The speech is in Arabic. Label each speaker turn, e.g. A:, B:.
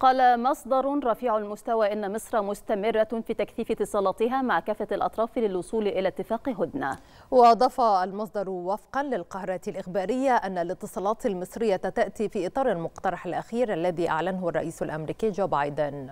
A: قال مصدر رفيع المستوى إن مصر مستمرة في تكثيف اتصالاتها
B: مع كافة الأطراف للوصول إلى اتفاق هدنة وأضاف المصدر وفقا للقاهرة الإخبارية أن الاتصالات المصرية تأتي في إطار المقترح الأخير الذي أعلنه الرئيس الأمريكي جو بايدن